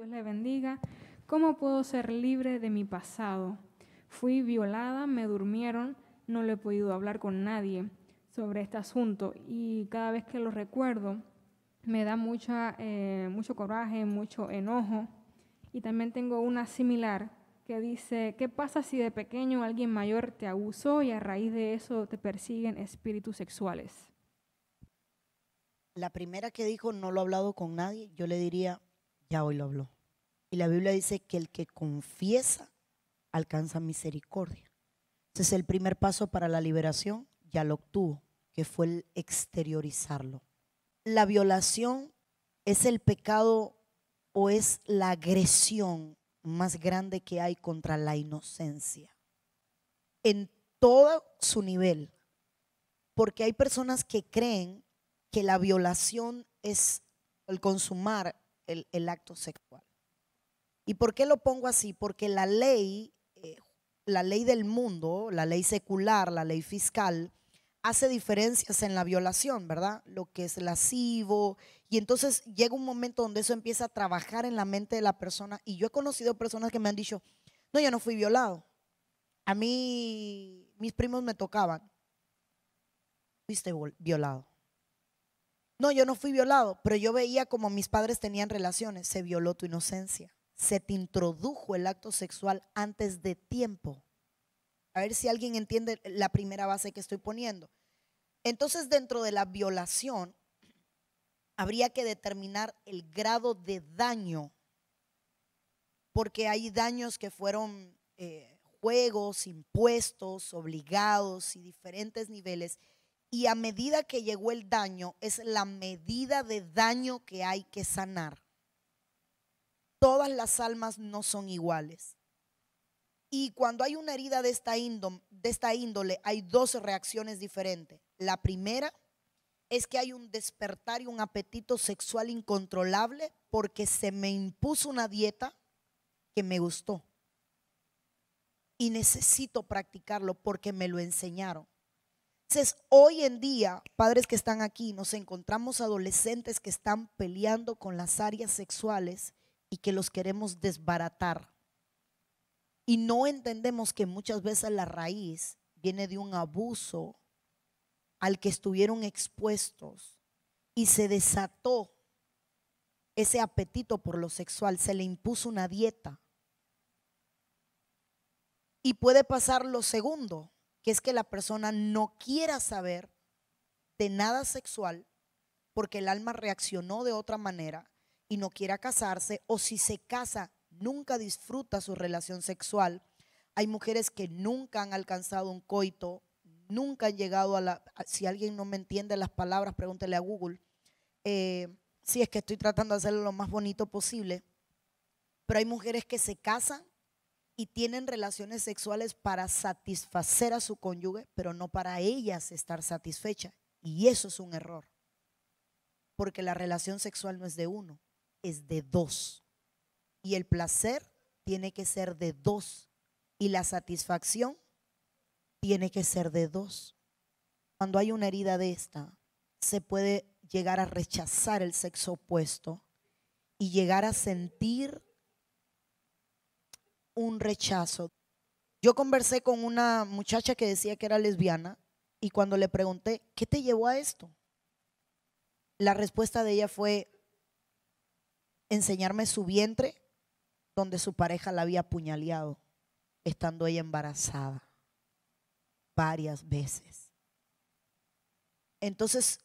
Dios le bendiga. ¿Cómo puedo ser libre de mi pasado? Fui violada, me durmieron, no le he podido hablar con nadie sobre este asunto y cada vez que lo recuerdo me da eh, mucho coraje, mucho enojo. Y también tengo una similar que dice, ¿qué pasa si de pequeño alguien mayor te abusó y a raíz de eso te persiguen espíritus sexuales? La primera que dijo, no lo he hablado con nadie, yo le diría, ya hoy lo habló. Y la Biblia dice que el que confiesa alcanza misericordia. Ese es el primer paso para la liberación ya lo obtuvo, que fue el exteriorizarlo. La violación es el pecado o es la agresión más grande que hay contra la inocencia. En todo su nivel. Porque hay personas que creen que la violación es el consumar el, acto sexual. ¿Y por qué lo pongo así? Porque la ley, eh, la ley del mundo, la ley secular, la ley fiscal, hace diferencias en la violación, ¿verdad? Lo que es lascivo. Y entonces llega un momento donde eso empieza a trabajar en la mente de la persona. Y yo he conocido personas que me han dicho, no, yo no fui violado. A mí, mis primos me tocaban. Fuiste violado. No, yo no fui violado, pero yo veía como mis padres tenían relaciones. Se violó tu inocencia. Se te introdujo el acto sexual antes de tiempo. A ver si alguien entiende la primera base que estoy poniendo. Entonces, dentro de la violación, habría que determinar el grado de daño, porque hay daños que fueron eh, juegos, impuestos, obligados y diferentes niveles y a medida que llegó el daño es la medida de daño que hay que sanar. Todas las almas no son iguales. Y cuando hay una herida de esta, índole, de esta índole hay dos reacciones diferentes. La primera es que hay un despertar y un apetito sexual incontrolable porque se me impuso una dieta que me gustó. Y necesito practicarlo porque me lo enseñaron. Entonces, hoy en día, padres que están aquí, nos encontramos adolescentes que están peleando con las áreas sexuales y que los queremos desbaratar. Y no entendemos que muchas veces la raíz viene de un abuso al que estuvieron expuestos y se desató ese apetito por lo sexual, se le impuso una dieta. Y puede pasar lo segundo, que es que la persona no quiera saber de nada sexual porque el alma reaccionó de otra manera y no quiera casarse o si se casa nunca disfruta su relación sexual. Hay mujeres que nunca han alcanzado un coito, nunca han llegado a la... Si alguien no me entiende las palabras, pregúntele a Google. Eh, si sí, es que estoy tratando de hacerlo lo más bonito posible. Pero hay mujeres que se casan y tienen relaciones sexuales para satisfacer a su cónyuge, pero no para ellas estar satisfecha. Y eso es un error. Porque la relación sexual no es de uno, es de dos. Y el placer tiene que ser de dos. Y la satisfacción tiene que ser de dos. Cuando hay una herida de esta, se puede llegar a rechazar el sexo opuesto y llegar a sentir un rechazo. Yo conversé con una muchacha que decía que era lesbiana y cuando le pregunté, ¿qué te llevó a esto? La respuesta de ella fue enseñarme su vientre donde su pareja la había apuñaleado, estando ella embarazada varias veces. Entonces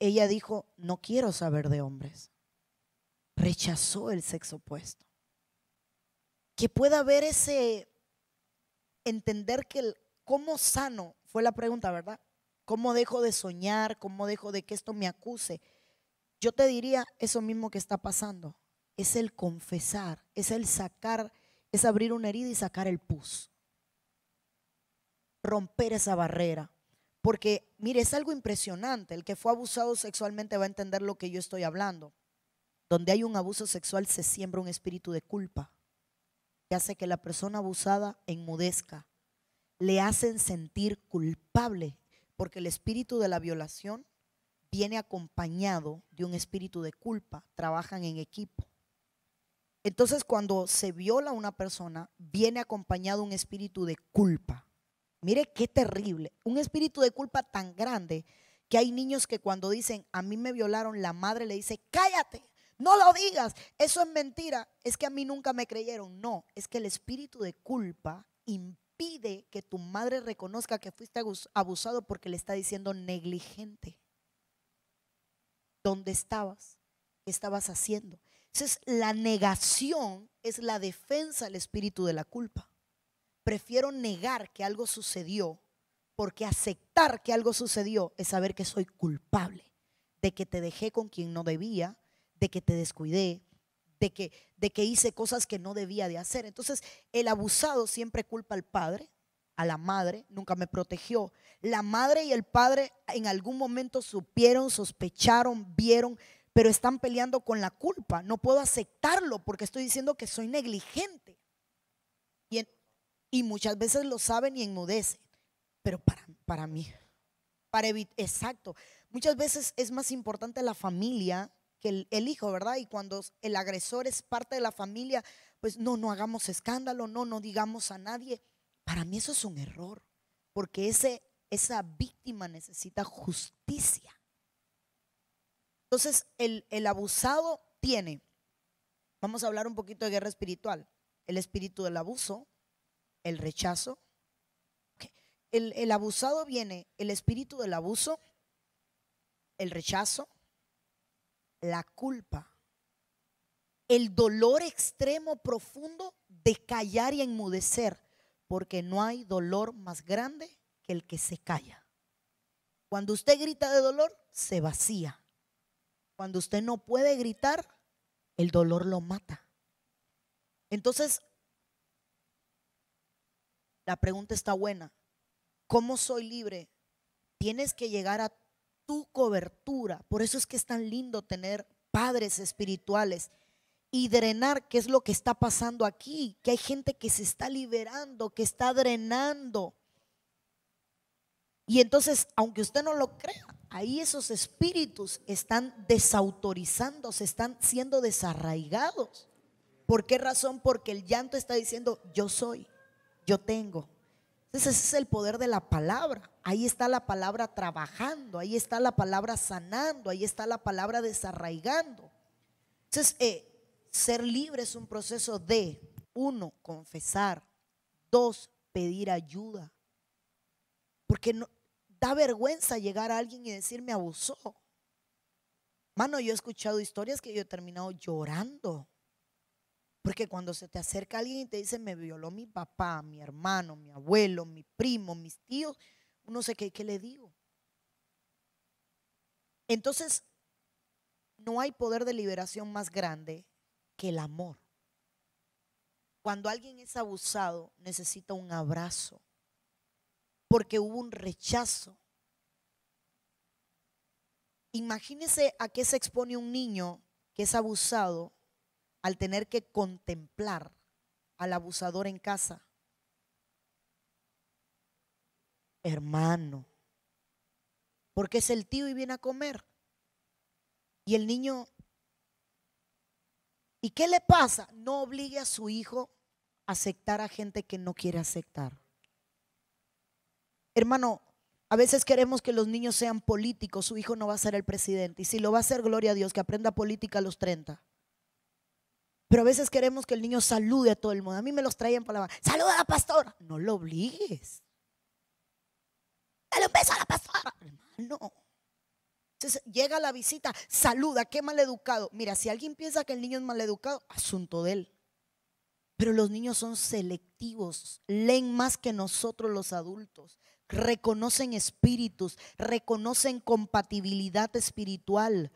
ella dijo, no quiero saber de hombres. Rechazó el sexo opuesto que pueda haber ese entender que el cómo sano fue la pregunta, ¿verdad? ¿Cómo dejo de soñar? ¿Cómo dejo de que esto me acuse? Yo te diría eso mismo que está pasando. Es el confesar, es el sacar, es abrir una herida y sacar el pus. Romper esa barrera. Porque, mire, es algo impresionante. El que fue abusado sexualmente va a entender lo que yo estoy hablando. Donde hay un abuso sexual se siembra un espíritu de culpa que hace que la persona abusada enmudezca. Le hacen sentir culpable porque el espíritu de la violación viene acompañado de un espíritu de culpa. Trabajan en equipo. Entonces cuando se viola a una persona, viene acompañado un espíritu de culpa. Mire qué terrible. Un espíritu de culpa tan grande que hay niños que cuando dicen, a mí me violaron, la madre le dice, cállate. No lo digas, eso es mentira. Es que a mí nunca me creyeron. No, es que el espíritu de culpa impide que tu madre reconozca que fuiste abusado porque le está diciendo negligente. ¿Dónde estabas? ¿Qué estabas haciendo? Entonces, la negación es la defensa del espíritu de la culpa. Prefiero negar que algo sucedió porque aceptar que algo sucedió es saber que soy culpable de que te dejé con quien no debía, de que te descuidé, de que, de que hice cosas que no debía de hacer. Entonces, el abusado siempre culpa al padre, a la madre, nunca me protegió. La madre y el padre en algún momento supieron, sospecharon, vieron, pero están peleando con la culpa. No puedo aceptarlo porque estoy diciendo que soy negligente. Y, y muchas veces lo saben y enmudecen. Pero para, para mí, para exacto, muchas veces es más importante la familia que el, hijo, ¿verdad? Y cuando el agresor es parte de la familia, pues no, no hagamos escándalo, no, no digamos a nadie. Para mí eso es un error, porque ese, esa víctima necesita justicia. Entonces, el, el abusado tiene, vamos a hablar un poquito de guerra espiritual, el espíritu del abuso, el rechazo. el abusado viene, el espíritu del abuso, el rechazo, la culpa, el dolor extremo profundo de callar y enmudecer, porque no hay dolor más grande que el que se calla. Cuando usted grita de dolor, se vacía. Cuando usted no puede gritar, el dolor lo mata. Entonces, la pregunta está buena. ¿Cómo soy libre? Tienes que llegar a cobertura. Por eso es que es tan lindo tener padres espirituales y drenar, qué es lo que está pasando aquí, que hay gente que se está liberando, que está drenando. Y entonces, aunque usted no lo crea, ahí esos espíritus están desautorizando se están siendo desarraigados. ¿Por qué razón? Porque el llanto está diciendo, yo soy, yo tengo, entonces ese es el poder de la palabra. Ahí está la palabra trabajando, ahí está la palabra sanando, ahí está la palabra desarraigando. Entonces, eh, ser libre es un proceso de, uno, confesar, dos, pedir ayuda. Porque no, da vergüenza llegar a alguien y decir, me abusó. Mano, yo he escuchado historias que yo he terminado llorando porque cuando se te acerca alguien y te dice, me violó mi papá, mi hermano, mi abuelo, mi primo, mis tíos, uno sé qué, ¿qué le digo? Entonces, no hay poder de liberación más grande que el amor. Cuando alguien es abusado, necesita un abrazo, porque hubo un rechazo. Imagínese a qué se expone un niño que es abusado al tener que contemplar al abusador en casa. Hermano, porque es el tío y viene a comer. Y el niño, ¿y qué le pasa? No obligue a su hijo a aceptar a gente que no quiere aceptar. Hermano, a veces queremos que los niños sean políticos, su hijo no va a ser el presidente. Y si lo va a ser, gloria a Dios, que aprenda política a los 30. Pero a veces queremos que el niño salude a todo el mundo. A mí me los traían para la Saluda a la pastora. No lo obligues. Dale un beso a la pastora. Hermano. llega la visita, saluda, qué maleducado. Mira, si alguien piensa que el niño es maleducado, asunto de él. Pero los niños son selectivos, leen más que nosotros los adultos, reconocen espíritus, reconocen compatibilidad espiritual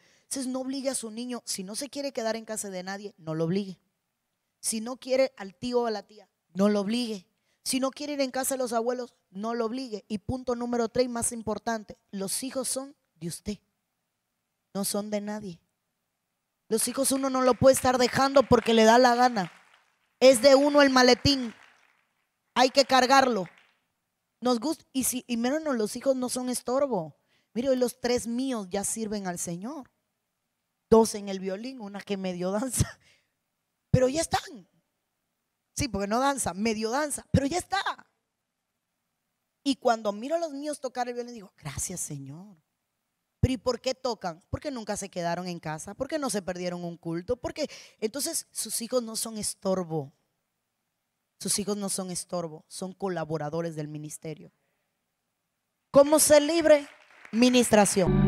no obligue a su niño, si no se quiere quedar en casa de nadie, no lo obligue. Si no quiere al tío o a la tía, no lo obligue. Si no quiere ir en casa de los abuelos, no lo obligue. Y punto número tres, más importante, los hijos son de usted, no son de nadie. Los hijos uno no lo puede estar dejando porque le da la gana. Es de uno el maletín. Hay que cargarlo. Nos gusta, y, si, y menos los hijos no son estorbo. Mire, los tres míos ya sirven al Señor dos en el violín, una que medio danza, pero ya están. Sí, porque no danza, medio danza, pero ya está. Y cuando miro a los míos tocar el violín, digo, gracias Señor. Pero ¿y por qué tocan? Porque nunca se quedaron en casa, porque no se perdieron un culto, porque entonces sus hijos no son estorbo. Sus hijos no son estorbo, son colaboradores del ministerio. ¿Cómo ser libre? Ministración.